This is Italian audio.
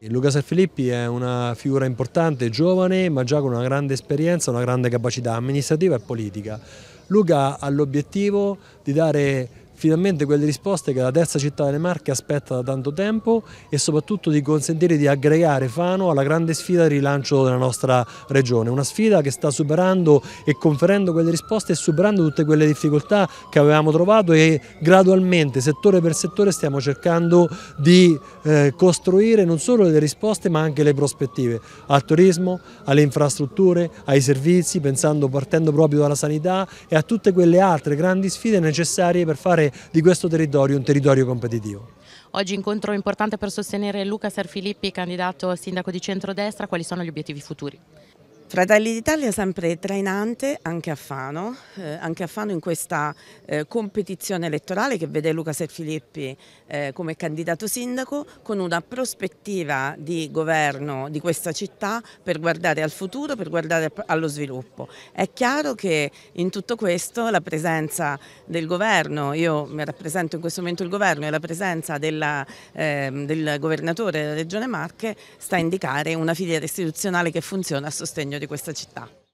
Luca Sanfilippi è una figura importante, giovane, ma già con una grande esperienza, una grande capacità amministrativa e politica. Luca ha l'obiettivo di dare finalmente quelle risposte che la terza città delle Marche aspetta da tanto tempo e soprattutto di consentire di aggregare Fano alla grande sfida di rilancio della nostra regione, una sfida che sta superando e conferendo quelle risposte e superando tutte quelle difficoltà che avevamo trovato e gradualmente, settore per settore, stiamo cercando di eh, costruire non solo le risposte ma anche le prospettive al turismo, alle infrastrutture, ai servizi, pensando partendo proprio dalla sanità e a tutte quelle altre grandi sfide necessarie per fare di questo territorio un territorio competitivo. Oggi incontro importante per sostenere Luca Serfilippi, candidato sindaco di centrodestra, quali sono gli obiettivi futuri? Fratelli d'Italia è sempre trainante anche a Fano, eh, anche a Fano in questa eh, competizione elettorale che vede Luca Serfilippi eh, come candidato sindaco con una prospettiva di governo di questa città per guardare al futuro, per guardare allo sviluppo. È chiaro che in tutto questo la presenza del governo, io rappresento in questo momento il governo e la presenza della, ehm, del governatore della Regione Marche sta a indicare una filiera istituzionale che funziona a sostegno bisogno di questa città.